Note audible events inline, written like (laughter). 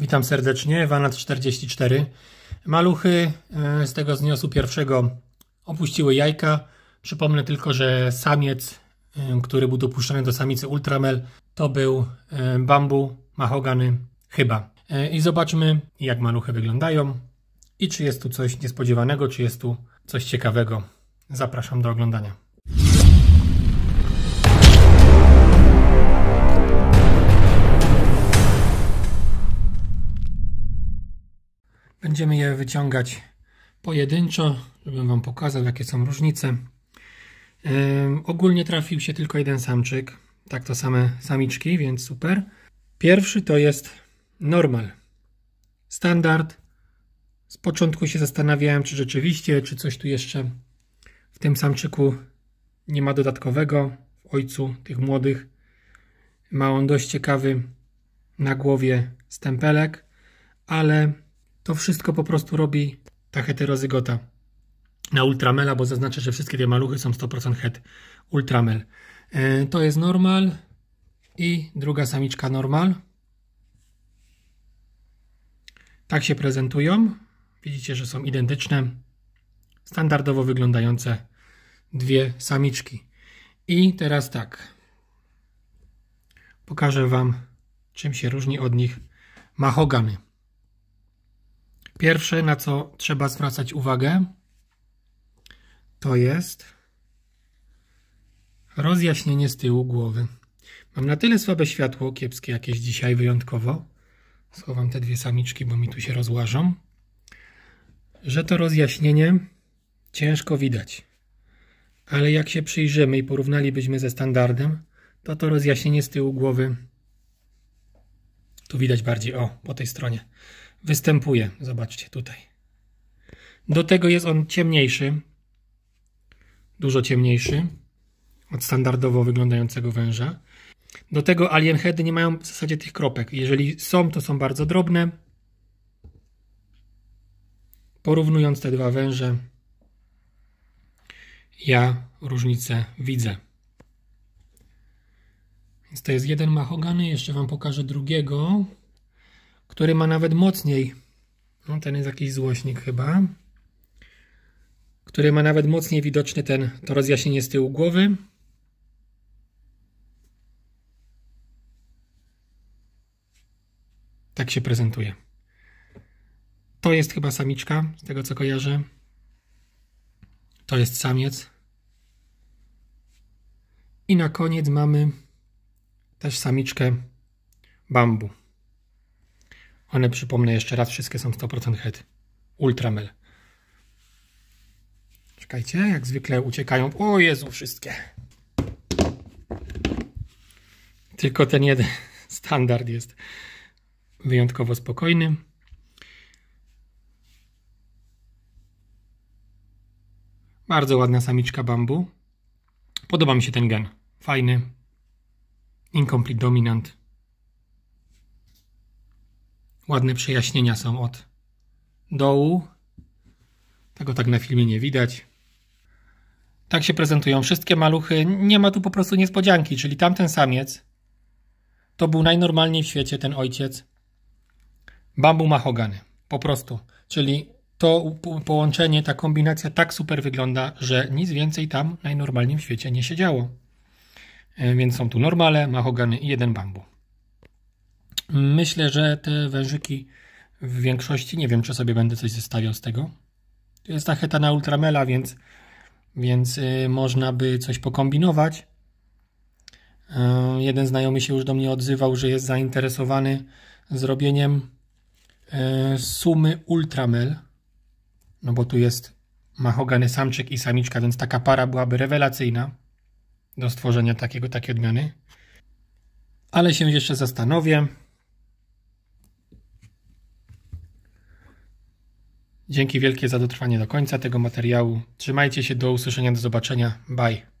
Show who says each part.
Speaker 1: Witam serdecznie, Wanat 44. Maluchy e, z tego zniosu pierwszego opuściły jajka. Przypomnę tylko, że samiec, e, który był dopuszczany do samicy Ultramel, to był e, bambu mahogany chyba. I zobaczmy, jak maluchy wyglądają i czy jest tu coś niespodziewanego, czy jest tu coś ciekawego. Zapraszam do oglądania. Będziemy je wyciągać pojedynczo, żebym Wam pokazał, jakie są różnice. Yy, ogólnie trafił się tylko jeden samczyk, tak to same samiczki, więc super. Pierwszy to jest normal, standard. Z początku się zastanawiałem, czy rzeczywiście, czy coś tu jeszcze w tym samczyku nie ma dodatkowego. W ojcu tych młodych ma on dość ciekawy na głowie stempelek, ale to wszystko po prostu robi ta heterozygota na ultramela, bo zaznaczę, że wszystkie te maluchy są 100% het ultramel. E, to jest normal i druga samiczka normal. Tak się prezentują. Widzicie, że są identyczne. Standardowo wyglądające dwie samiczki. I teraz tak. Pokażę Wam, czym się różni od nich mahogany. Pierwsze, na co trzeba zwracać uwagę, to jest rozjaśnienie z tyłu głowy. Mam na tyle słabe światło, kiepskie jakieś dzisiaj wyjątkowo, schowam te dwie samiczki, bo mi tu się rozłażą, że to rozjaśnienie ciężko widać. Ale jak się przyjrzymy i porównalibyśmy ze standardem, to to rozjaśnienie z tyłu głowy tu widać bardziej, o, po tej stronie. Występuje, zobaczcie tutaj. Do tego jest on ciemniejszy, dużo ciemniejszy od standardowo wyglądającego węża. Do tego alien heady nie mają w zasadzie tych kropek. Jeżeli są, to są bardzo drobne. Porównując te dwa węże, ja różnicę widzę. Więc to jest jeden mahogany, jeszcze Wam pokażę drugiego, który ma nawet mocniej. No, ten jest jakiś złośnik chyba. Który ma nawet mocniej widoczny ten, to rozjaśnienie z tyłu głowy. Tak się prezentuje. To jest chyba samiczka, z tego co kojarzę. To jest samiec. I na koniec mamy też samiczkę bambu. One, przypomnę jeszcze raz, wszystkie są 100% Ultra Ultramel. Czekajcie, jak zwykle uciekają. O Jezu, wszystkie. Tylko ten jeden (laughs) standard jest wyjątkowo spokojny. Bardzo ładna samiczka bambu. Podoba mi się ten gen. Fajny, Incomplete dominant. Ładne przejaśnienia są od dołu. Tego tak na filmie nie widać. Tak się prezentują wszystkie maluchy. Nie ma tu po prostu niespodzianki, czyli tamten samiec to był najnormalniej w świecie ten ojciec. Bambu mahogany. Po prostu. Czyli to połączenie, ta kombinacja tak super wygląda, że nic więcej tam najnormalniej w świecie nie się działo. E, więc są tu normale, mahogany i jeden bambu. Myślę, że te wężyki w większości, nie wiem czy sobie będę coś zestawiał z tego. To jest ta hetana ultramela, więc, więc y, można by coś pokombinować. E, jeden znajomy się już do mnie odzywał, że jest zainteresowany zrobieniem e, sumy ultramel, no bo tu jest mahogany samczyk i samiczka, więc taka para byłaby rewelacyjna do stworzenia takiego, takiej odmiany. Ale się jeszcze zastanowię. Dzięki wielkie za dotrwanie do końca tego materiału. Trzymajcie się, do usłyszenia, do zobaczenia. Bye.